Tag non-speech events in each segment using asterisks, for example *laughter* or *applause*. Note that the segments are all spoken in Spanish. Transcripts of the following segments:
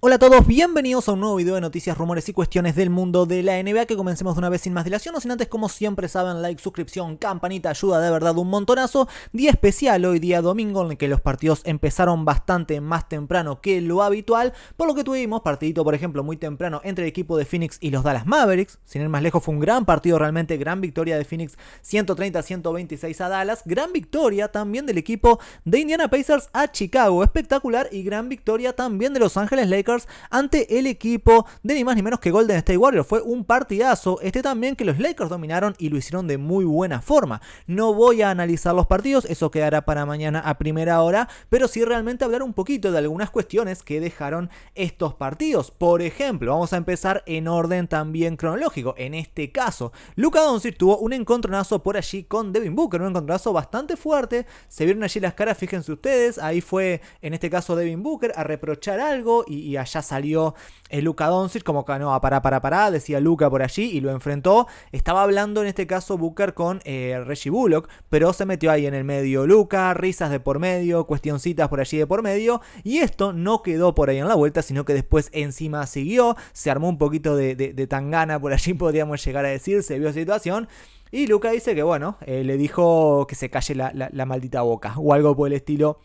Hola a todos, bienvenidos a un nuevo video de noticias, rumores y cuestiones del mundo de la NBA que comencemos de una vez sin más dilación, no sin antes como siempre saben, like, suscripción, campanita, ayuda de verdad un montonazo, día especial hoy día domingo en el que los partidos empezaron bastante más temprano que lo habitual, por lo que tuvimos partidito por ejemplo muy temprano entre el equipo de Phoenix y los Dallas Mavericks, sin ir más lejos fue un gran partido realmente, gran victoria de Phoenix 130-126 a Dallas, gran victoria también del equipo de Indiana Pacers a Chicago, espectacular y gran victoria también de Los Ángeles Lakers ante el equipo de ni más ni menos que Golden State Warriors. Fue un partidazo, este también que los Lakers dominaron y lo hicieron de muy buena forma. No voy a analizar los partidos, eso quedará para mañana a primera hora, pero sí realmente hablar un poquito de algunas cuestiones que dejaron estos partidos. Por ejemplo, vamos a empezar en orden también cronológico. En este caso, Luca Doncic tuvo un encontronazo por allí con Devin Booker, un encontronazo bastante fuerte. Se vieron allí las caras, fíjense ustedes. Ahí fue, en este caso, Devin Booker a reprochar algo y ya salió el Luca Doncic, como que no, para para pará, decía Luca por allí y lo enfrentó. Estaba hablando en este caso Booker con eh, Reggie Bullock, pero se metió ahí en el medio Luca, risas de por medio, cuestioncitas por allí de por medio, y esto no quedó por ahí en la vuelta, sino que después encima siguió, se armó un poquito de, tangana por allí, *laughs* podríamos llegar a decir, se vio situación. Y Luca dice que, bueno, eh, le dijo que se calle la maldita boca o algo por el estilo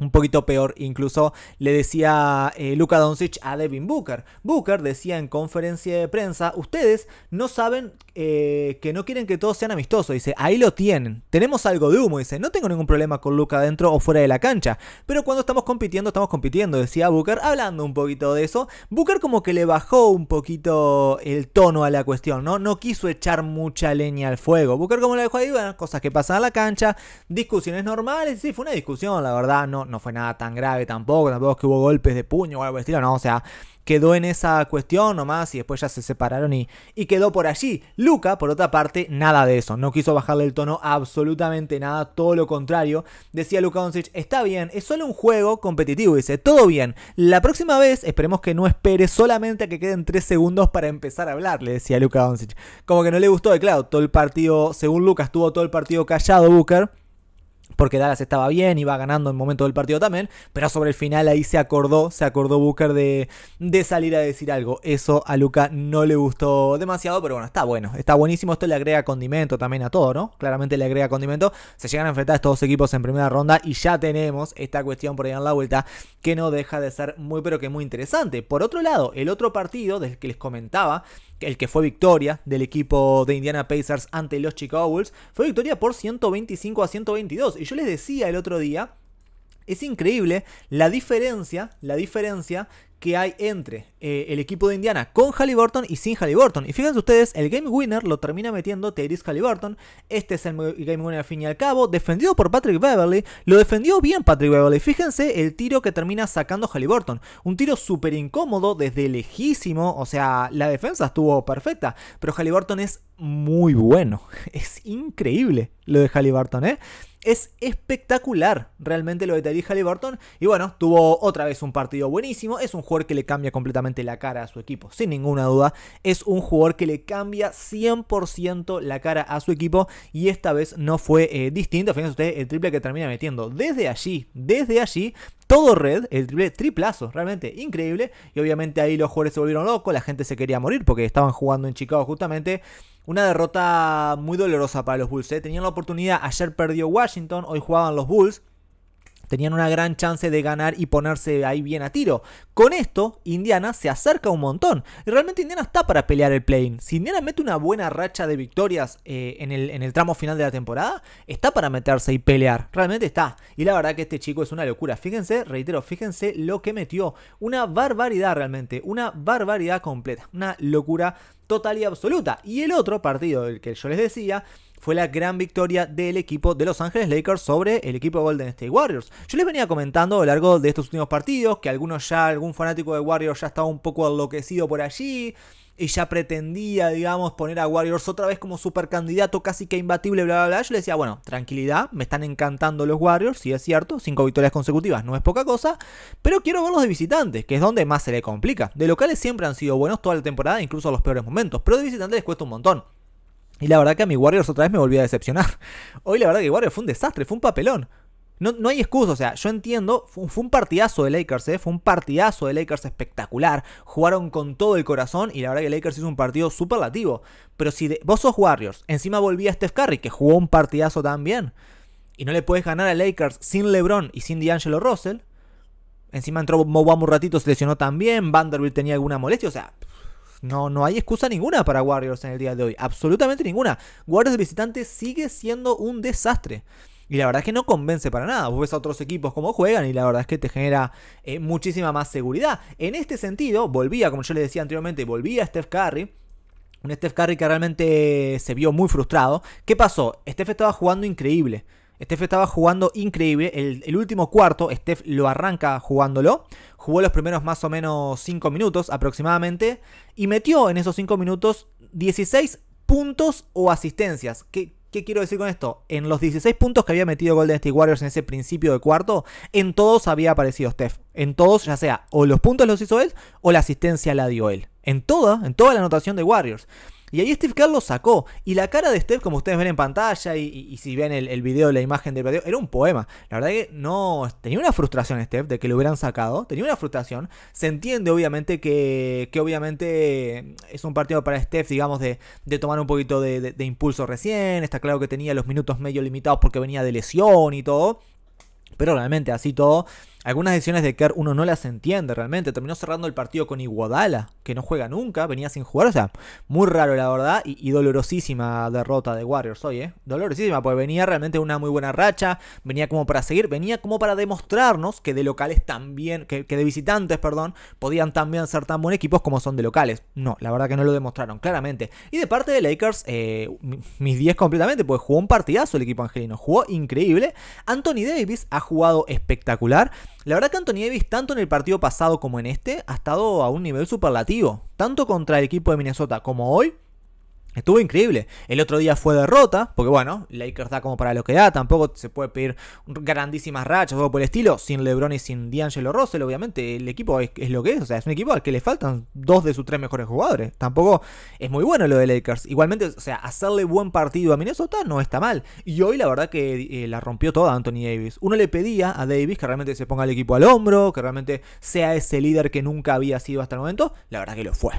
un poquito peor, incluso le decía Luca eh, Luka Doncic a Devin Booker. Booker decía en conferencia de prensa, ustedes no saben eh, que no quieren que todos sean amistosos. Dice, ahí lo tienen. Tenemos algo de humo. Dice, no tengo ningún problema con Luca dentro o fuera de la cancha. Pero cuando estamos compitiendo, estamos compitiendo, decía Booker, hablando un poquito de eso. Booker como que le bajó un poquito el tono a la cuestión, ¿no? No quiso echar mucha leña al fuego. Booker como le dejó ahí, bueno, cosas que pasan a la cancha, discusiones normales. Sí, fue una discusión, la verdad, no, no fue nada tan grave tampoco, tampoco es que hubo golpes de puño o algo del estilo, no, o sea, quedó en esa cuestión nomás y después ya se separaron y, y quedó por allí. Luca, por otra parte, nada de eso, no quiso bajarle el tono absolutamente nada, todo lo contrario. Decía Luca Doncic, está bien, es solo un juego competitivo, dice, todo bien. La próxima vez, esperemos que no espere solamente a que queden tres segundos para empezar a hablar, le decía Luca Doncic. Como que no le gustó, y claro, todo el partido, según Luca estuvo todo el partido callado Booker porque Dallas estaba bien, iba ganando en el momento del partido también, pero sobre el final ahí se acordó, se acordó Booker de, de salir a decir algo. Eso a Luca no le gustó demasiado, pero bueno, está bueno, está buenísimo, esto le agrega condimento también a todo, ¿no? Claramente le agrega condimento, se llegan a enfrentar estos dos equipos en primera ronda y ya tenemos esta cuestión por ahí en la vuelta que no deja de ser muy pero que muy interesante. Por otro lado, el otro partido del que les comentaba, el que fue victoria del equipo de Indiana Pacers ante los Chicago Bulls, fue victoria por 125 a 122. Y yo les decía el otro día es increíble la diferencia, la diferencia que hay entre eh, el equipo de Indiana con Halliburton y sin Halliburton. Y fíjense ustedes, el game winner lo termina metiendo Tyrese Halliburton. Este es el game winner al fin y al cabo, defendido por Patrick Beverly. Lo defendió bien Patrick Beverly. Fíjense el tiro que termina sacando Halliburton. Un tiro súper incómodo, desde lejísimo. O sea, la defensa estuvo perfecta. Pero Halliburton es muy bueno. *laughs* Es increíble lo de Halliburton, ¿eh? es espectacular realmente lo de Tyree Halliburton. Y bueno, tuvo otra vez un partido buenísimo. Es un jugador que le cambia completamente la cara a su equipo, sin ninguna duda. Es un jugador que le cambia 100% la cara a su equipo. Y esta vez no fue eh, distinto. Fíjense ustedes el triple que termina metiendo. Desde allí, desde allí, todo red, el triple, triplazo, realmente increíble. Y obviamente ahí los jugadores se volvieron locos, la gente se quería morir porque estaban jugando en Chicago justamente. Una derrota muy dolorosa para los Bulls. ¿eh? Tenían la oportunidad, ayer perdió Washington, hoy jugaban los Bulls tenían una gran chance de ganar y ponerse ahí bien a tiro. Con esto, Indiana se acerca un montón. Y realmente Indiana está para pelear el play-in. Si Indiana mete una buena racha de victorias eh, en, el, en, el, tramo final de la temporada, está para meterse y pelear. Realmente está. Y la verdad que este chico es una locura. Fíjense, reitero, fíjense lo que metió. Una barbaridad realmente. Una barbaridad completa. Una locura total y absoluta. Y el otro partido, el que yo les decía, fue la gran victoria del equipo de Los Ángeles Lakers sobre el equipo de Golden State Warriors. Yo les venía comentando a lo largo de estos últimos partidos que algunos ya, algún fanático de Warriors ya estaba un poco enloquecido por allí y ya pretendía, digamos, poner a Warriors otra vez como supercandidato casi que imbatible, bla, bla, bla. Yo le decía, bueno, tranquilidad, me están encantando los Warriors, sí es cierto, cinco victorias consecutivas no es poca cosa, pero quiero verlos de visitantes, que es donde más se le complica. De locales siempre han sido buenos toda la temporada, incluso los peores momentos, pero de visitantes les cuesta un montón. Y la verdad que a mi Warriors otra vez me volvió a decepcionar. *laughs* Hoy la verdad que Warriors fue un desastre, fue un papelón. No, no, hay excusa, o sea, yo entiendo, fue, un partidazo de Lakers, ¿eh? fue un partidazo de Lakers espectacular. Jugaron con todo el corazón y la verdad que Lakers hizo un partido superlativo. Pero si de, vos sos Warriors, encima volvía Steph Curry, que jugó un partidazo también, y no le puedes ganar a Lakers sin LeBron y sin D'Angelo Russell, encima entró mo un ratito, se lesionó también, Vanderbilt tenía alguna molestia, o sea, no, hay excusa ninguna para Warriors en el día de hoy. Absolutamente ninguna. Warriors visitante sigue siendo un desastre. Y la verdad es que no convence para nada. Vos ves a otros equipos cómo juegan y la verdad es que te genera eh, muchísima más seguridad. En este sentido, volvía, como yo le decía anteriormente, volvía a Steph Curry. Un Steph Curry que realmente se vio muy frustrado. ¿Qué pasó? Steph estaba jugando increíble. Steph estaba jugando increíble. El, último cuarto, Steph lo arranca jugándolo. Jugó los primeros más o menos 5 minutos aproximadamente. Y metió en esos 5 minutos 16 puntos o asistencias. ¿Qué, ¿Qué quiero decir con esto? En los 16 puntos que había metido Golden State Warriors en ese principio de cuarto, en todos había aparecido Steph. En todos, ya sea o los puntos los hizo él o la asistencia la dio él. En toda, en toda la anotación de Warriors. Y ahí Steve Carlos lo sacó. Y la cara de Steph, como ustedes ven en pantalla, y, si ven el, video, la imagen del video, era un poema. La verdad que no. Tenía una frustración, Steph, de que lo hubieran sacado. Tenía una frustración. Se entiende, obviamente, que, que obviamente eh, es un partido para Steph, digamos, de, tomar un poquito de impulso recién. Está claro que tenía los minutos medio limitados porque venía de lesión y todo. Pero realmente, así todo algunas decisiones de Kerr uno no las entiende realmente. Terminó cerrando el partido con Iguodala, que no juega nunca, venía sin jugar. O sea, muy raro la verdad y, dolorosísima derrota de Warriors hoy, ¿eh? Dolorosísima, pues venía realmente una muy buena racha, venía como para seguir, venía como para demostrarnos que de locales también, que, de visitantes, perdón, podían también ser tan buen equipos como son de locales. No, la verdad que no lo demostraron, claramente. Y de parte de Lakers, eh, mis 10 completamente, pues jugó un partidazo el equipo angelino, jugó increíble. Anthony Davis ha jugado espectacular. La verdad que Anthony Davis, tanto en el partido pasado como en este, ha estado a un nivel superlativo. Tanto contra el equipo de Minnesota como hoy, Estuvo increíble. El otro día fue derrota, porque bueno, Lakers da como para lo que da, tampoco se puede pedir grandísimas rachas o por el estilo, sin LeBron y sin D'Angelo Russell, obviamente el equipo es, lo que es, o sea, es un equipo al que le faltan dos de sus tres mejores jugadores. Tampoco es muy bueno lo de Lakers. Igualmente, o sea, hacerle buen partido a Minnesota no está mal. Y hoy la verdad que eh, la rompió toda Anthony Davis. Uno le pedía a Davis que realmente se ponga el equipo al hombro, que realmente sea ese líder que nunca había sido hasta el momento. La verdad que lo fue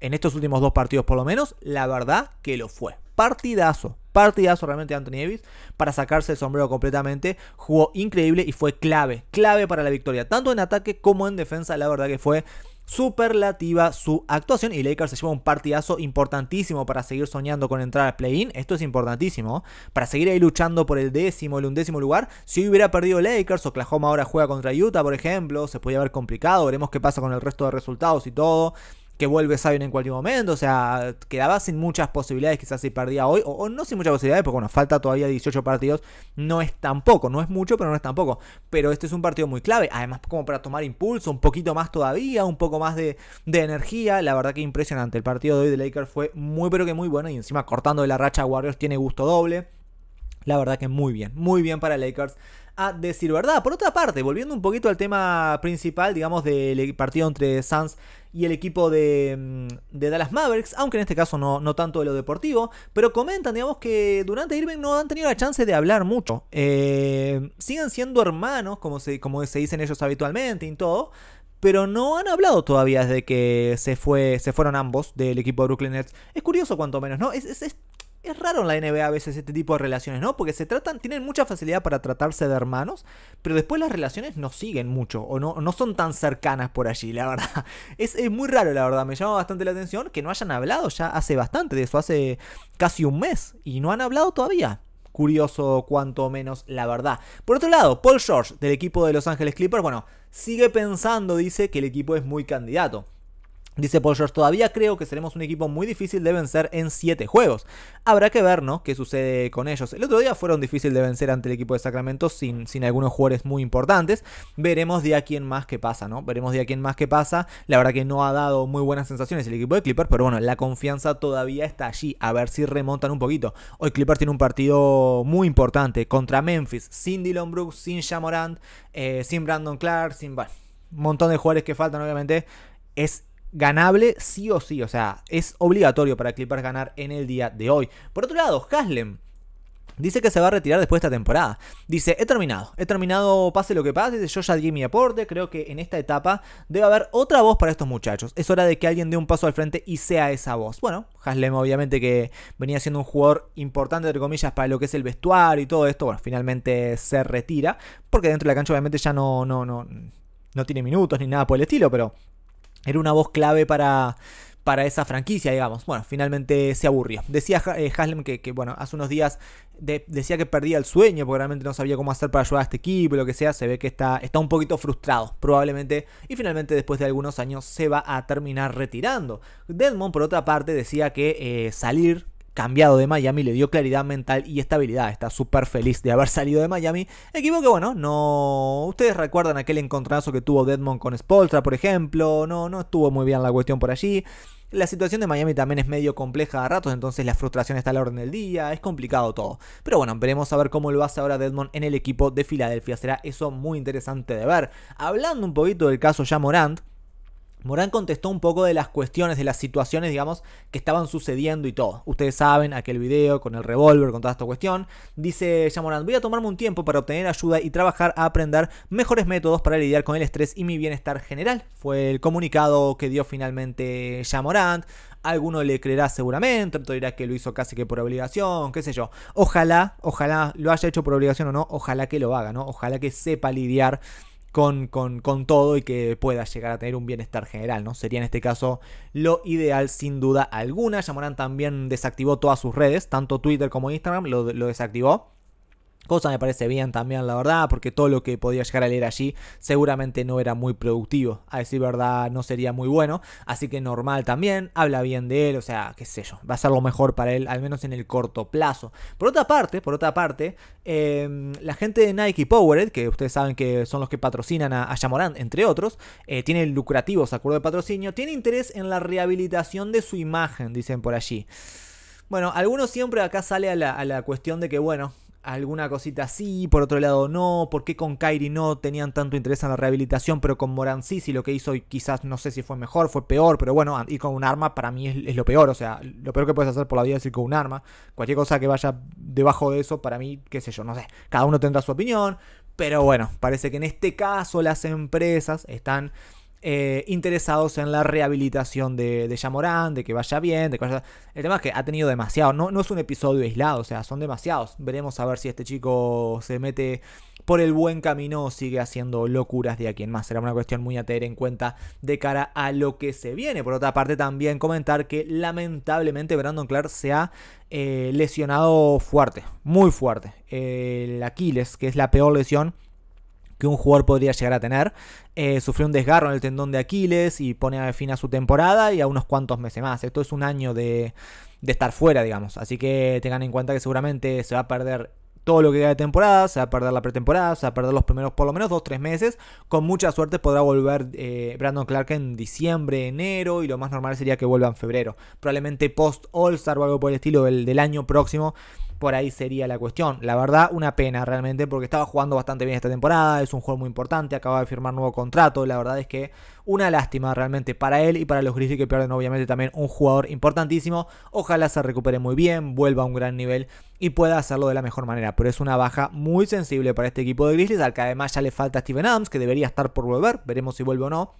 en estos últimos dos partidos por lo menos, la verdad que lo fue. Partidazo, partidazo realmente de Anthony Davis para sacarse el sombrero completamente. Jugó increíble y fue clave, clave para la victoria, tanto en ataque como en defensa. La verdad que fue superlativa su actuación y Lakers se lleva un partidazo importantísimo para seguir soñando con entrar al play-in. Esto es importantísimo ¿eh? para seguir ahí luchando por el décimo, el undécimo lugar. Si hubiera perdido Lakers, Oklahoma ahora juega contra Utah, por ejemplo, se podría haber complicado. Veremos qué pasa con el resto de resultados y todo que vuelve Zion en cualquier momento. O sea, quedaba sin muchas posibilidades quizás si perdía hoy. O, no sin muchas posibilidades, porque bueno, falta todavía 18 partidos. No es tampoco, no es mucho, pero no es tampoco. Pero este es un partido muy clave. Además, como para tomar impulso, un poquito más todavía, un poco más de, de energía. La verdad que impresionante. El partido de hoy de Lakers fue muy, pero que muy bueno. Y encima cortando de la racha Warriors tiene gusto doble. La verdad que muy bien, muy bien para Lakers a decir verdad. Por otra parte, volviendo un poquito al tema principal, digamos, del e-, partido entre Suns y el equipo mm, de, Dallas Mavericks, aunque en este caso no, no, tanto de lo deportivo, pero comentan, digamos, que durante Irving no han tenido la chance de hablar mucho. Eh, siguen siendo hermanos, como se, como se dicen ellos habitualmente y todo, pero no han hablado todavía desde que se, fue, se fueron ambos del equipo de Brooklyn Nets. Es curioso cuanto menos, ¿no? es es raro en la NBA a veces este tipo de relaciones, ¿no? Porque se tratan, tienen mucha facilidad para tratarse de hermanos, pero después las relaciones no siguen mucho o no, no son tan cercanas por allí, la *laughs* verdad. Es, es muy raro, la verdad. Me llama bastante la atención que no hayan hablado ya hace bastante de eso, hace casi un mes, y no han hablado todavía curioso cuanto menos la verdad. Por otro lado, Paul George del equipo de Los Ángeles Clippers, bueno, sigue pensando, dice que el equipo es muy candidato. Dice Paul todavía creo que seremos un equipo muy difícil de vencer en 7 juegos. Habrá que ver, ¿no? ¿Qué sucede con ellos? El otro día fueron difíciles de vencer ante el equipo de Sacramento sin, sin algunos jugadores muy importantes. Veremos de a quién más que pasa, ¿no? Veremos de a quién más que pasa. La verdad que no ha dado muy buenas sensaciones el equipo de Clippers, pero bueno, la confianza todavía está allí. A ver si remontan un poquito. Hoy Clippers tiene un partido muy importante contra Memphis, sin Dylan Brooks, sin Jamorant, eh, sin Brandon Clark, sin... Bueno, un montón de jugadores que faltan, obviamente. Es ganable sí o sí. O sea, es obligatorio para Clippers ganar en el día de hoy. Por otro lado, Haslem. Dice que se va a retirar después de esta temporada. Dice, he terminado, he terminado, pase lo que pase, yo ya di mi aporte, creo que en esta etapa debe haber otra voz para estos muchachos. Es hora de que alguien dé un paso al frente y sea esa voz. Bueno, Haslem obviamente que venía siendo un jugador importante, entre comillas, para lo que es el vestuario y todo esto, bueno, finalmente se retira, porque dentro de la cancha obviamente ya no, no, no, no tiene minutos ni nada por el estilo, pero era una voz clave para, para esa franquicia, digamos. Bueno, finalmente se aburrió. Decía eh, Haslem que, bueno, hace unos días decía que perdía el sueño porque realmente no sabía cómo hacer para ayudar a este equipo, y lo que sea. Se ve que está, está un poquito frustrado, probablemente. Y finalmente, después de algunos años, se va a terminar retirando. Deadmond, por otra parte, decía que eh, salir cambiado de Miami, le dio claridad mental y estabilidad. Está súper feliz de haber salido de Miami. Equipo que, bueno, no. Ustedes recuerdan aquel encontronazo que tuvo Deadmond con Spoltra, por ejemplo. No, no estuvo muy bien la cuestión por allí. La situación de Miami también es medio compleja a ratos, entonces la frustración está a la orden del día, es complicado todo. Pero bueno, veremos a ver cómo lo hace ahora Deadmond en el equipo de Filadelfia. Será eso muy interesante de ver. Hablando un poquito del caso ya Morant, Morán contestó un poco de las cuestiones, de las situaciones, digamos, que estaban sucediendo y todo. Ustedes saben, aquel video con el revólver, con toda esta cuestión. Dice ya voy a tomarme un tiempo para obtener ayuda y trabajar a aprender mejores métodos para lidiar con el estrés y mi bienestar general. Fue el comunicado que dio finalmente ya Morant. Alguno le creerá seguramente, otro dirá que lo hizo casi que por obligación, qué sé yo. Ojalá, ojalá lo haya hecho por obligación o no, ojalá que lo haga, ¿no? Ojalá que sepa lidiar con, todo y que pueda llegar a tener un bienestar general, ¿no? Sería en este caso lo ideal sin duda alguna. Yamorán también desactivó todas sus redes, tanto Twitter como Instagram, lo desactivó. Cosa me parece bien también, la verdad, porque todo lo que podía llegar a leer allí seguramente no era muy productivo. A decir verdad, no sería muy bueno. Así que normal también, habla bien de él, o sea, qué sé yo, va a ser lo mejor para él, al menos en el corto plazo. Por otra parte, por otra parte, em, la gente de Nike Powered, que ustedes saben que son los que patrocinan a, a entre otros, eh, tiene lucrativos acuerdos de patrocinio, tiene interés en la rehabilitación de su imagen, dicen por allí. Bueno, algunos siempre acá sale a la, a la cuestión de que, bueno, alguna cosita sí, por otro lado no, por qué con Kairi no tenían tanto interés en la rehabilitación, pero con Moran sí, si lo que hizo quizás no sé si fue mejor, fue peor, pero bueno, ir ah, con un arma para mí es, es lo peor, o sea, lo peor que puedes hacer por la vida es ir con un arma, cualquier cosa que vaya debajo de eso, para mí, qué sé yo, no sé, cada uno tendrá su opinión, pero bueno, parece que en este caso las empresas están eh, interesados en la rehabilitación de, de Yamorán, de que vaya bien, de que El tema es que ha tenido demasiado, no, no es un episodio aislado, o sea, son demasiados. Veremos a ver si este chico se mete por el buen camino o sigue haciendo locuras de aquí en más. Será una cuestión muy a tener en cuenta de cara a lo que se viene. Por otra parte, también comentar que lamentablemente Brandon Clark se ha eh, lesionado fuerte, muy fuerte. El Aquiles, que es la peor lesión que un jugador podría llegar a tener. Eh, sufrió un desgarro en el tendón de Aquiles y pone fin a su temporada y a unos cuantos meses más. Esto es un año de, de estar fuera, digamos. Así que tengan en cuenta que seguramente se va a perder todo lo que queda de temporada, se va a perder la pretemporada, se va a perder los primeros por lo menos 2-3 meses. Con mucha suerte podrá volver eh, Brandon Clark en diciembre, enero y lo más normal sería que vuelva en febrero. Probablemente post All-Star o algo por el estilo del, del año próximo por ahí sería la cuestión. La verdad, una pena realmente porque estaba jugando bastante bien esta temporada. Es un juego muy importante. Acaba de firmar nuevo contrato. La verdad es que una lástima realmente para él y para los Grizzlies que pierden obviamente también un jugador importantísimo. Ojalá se recupere muy bien, vuelva a un gran nivel y pueda hacerlo de la mejor manera. Pero es una baja muy sensible para este equipo de Grizzlies al que además ya le falta Steven Adams que debería estar por volver. Veremos si vuelve o no.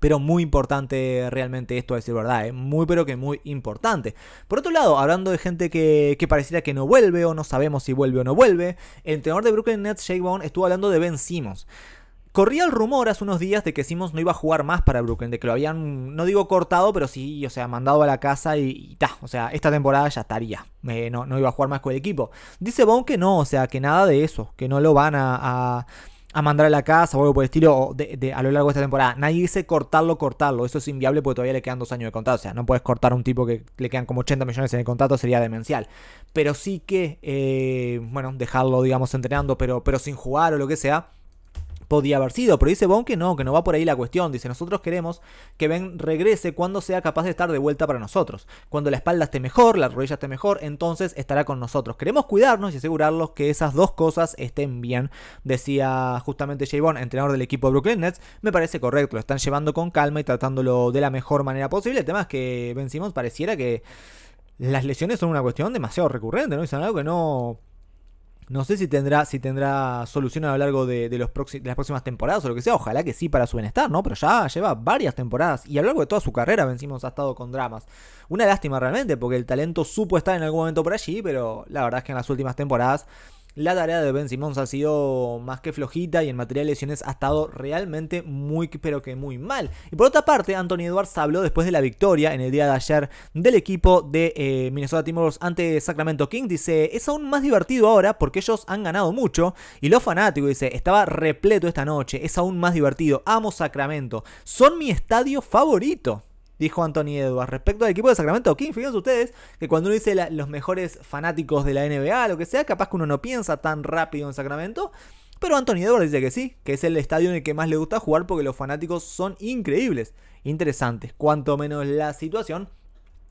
Pero muy importante realmente esto a decir verdad, ¿eh? muy pero que muy importante. Por otro lado, hablando de gente que, que, pareciera que no vuelve o no sabemos si vuelve o no vuelve, el entrenador de Brooklyn Nets, Jake estuvo hablando de Ben Simmons. Corría el rumor hace unos días de que Simmons no iba a jugar más para Brooklyn, de que lo habían, no digo cortado, pero sí, o sea, mandado a la casa y, ta, o sea, esta temporada ya estaría, eh, no, no, iba a jugar más con el equipo. Dice Vaughn que no, o sea, que nada de eso, que no lo van a a mandar a la casa o algo por el estilo de, a lo largo de esta temporada. Nadie dice cortarlo, cortarlo. Eso es inviable porque todavía le quedan dos años de contrato. O sea, no puedes cortar a un tipo que le quedan como 80 millones en el contrato, sería demencial. Pero sí que, eh, bueno, dejarlo, digamos, entrenando, pero, pero sin jugar o lo que sea podía haber sido. Pero dice Bon que no, que no va por ahí la cuestión. Dice, nosotros queremos que Ben regrese cuando sea capaz de estar de vuelta para nosotros. Cuando la espalda esté mejor, la rodilla esté mejor, entonces estará con nosotros. Queremos cuidarnos y asegurarlos que esas dos cosas estén bien. Decía justamente Jay Bond, entrenador del equipo de Brooklyn Nets. Me parece correcto, lo están llevando con calma y tratándolo de la mejor manera posible. El tema es que Ben pareciera que las lesiones son una cuestión demasiado recurrente, ¿no? es algo que no no sé si tendrá, si tendrá solución a lo largo de, los las próximas temporadas o lo que sea. Ojalá que sí para su bienestar, ¿no? Pero ya lleva varias temporadas y a lo largo de toda su carrera vencimos ha estado con dramas. Una lástima realmente porque el talento supo estar en algún momento por allí, pero la verdad es que en las últimas temporadas la tarea de Ben Simmons ha sido más que flojita y en materia de lesiones ha estado realmente muy, pero que muy mal. Y por otra parte, Anthony Edwards habló después de la victoria en el día de ayer del equipo de eh, Minnesota Timberwolves ante Sacramento King. Dice, es aún más divertido ahora porque ellos han ganado mucho y los fanáticos, dice, estaba repleto esta noche, es aún más divertido, amo Sacramento, son mi estadio favorito dijo Anthony Edwards. Respecto al equipo de Sacramento King, fíjense ustedes que cuando uno dice los mejores fanáticos de la NBA, lo que sea, capaz que uno no piensa tan rápido en Sacramento. Pero Anthony Edwards dice que sí, que es el estadio en el que más le gusta jugar porque los fanáticos son increíbles. Interesantes, cuanto menos la situación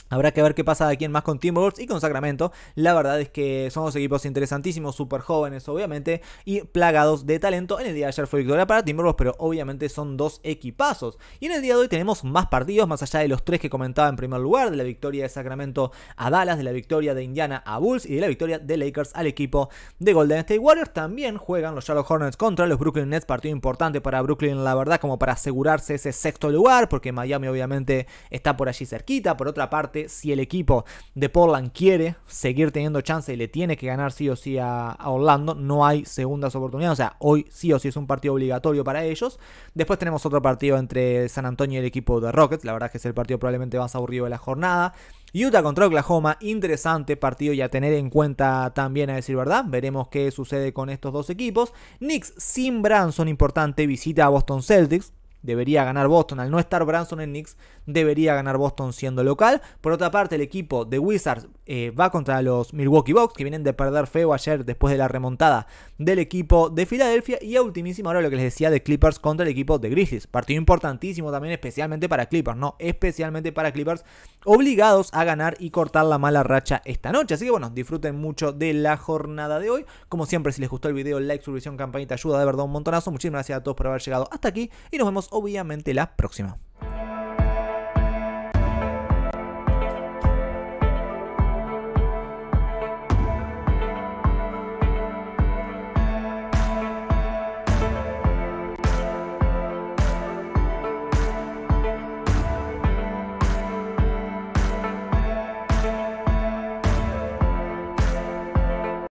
Habrá que ver qué pasa de aquí en más con Timberwolves y con Sacramento. La verdad es que son dos equipos interesantísimos, súper jóvenes obviamente y plagados de talento. En el día de ayer fue victoria para Timberwolves, pero obviamente son dos equipazos. Y en el día de hoy tenemos más partidos, más allá de los tres que comentaba en primer lugar, de la victoria de Sacramento a Dallas, de la victoria de Indiana a Bulls y de la victoria de Lakers al equipo de Golden State Warriors. También juegan los Charlotte Hornets contra los Brooklyn Nets, partido importante para Brooklyn, la verdad, como para asegurarse ese sexto lugar, porque Miami obviamente está por allí cerquita. Por otra parte, si el equipo de Portland quiere seguir teniendo chance y le tiene que ganar sí o sí a, a Orlando, no hay segundas oportunidades. O sea, hoy sí o sí es un partido obligatorio para ellos. Después tenemos otro partido entre San Antonio y el equipo de Rockets. La verdad es que es el partido probablemente más aburrido de la jornada. Utah contra Oklahoma, interesante partido y a tener en cuenta también, a decir verdad. Veremos qué sucede con estos dos equipos. Knicks sin Branson, importante, visita a Boston Celtics debería ganar Boston. Al no estar Branson en Knicks, debería ganar Boston siendo local. Por otra parte, el equipo de Wizards eh, va contra los Milwaukee Bucks, que vienen de perder feo ayer después de la remontada del equipo de Filadelfia. Y a ultimísima hora lo que les decía de Clippers contra el equipo de Grizzlies. Partido importantísimo también, especialmente para Clippers, ¿no? Especialmente para Clippers obligados a ganar y cortar la mala racha esta noche. Así que bueno, disfruten mucho de la jornada de hoy. Como siempre, si les gustó el video, like, suscripción, campanita, ayuda de verdad un montonazo. Muchísimas gracias a todos por haber llegado hasta aquí y nos vemos obviamente la próxima.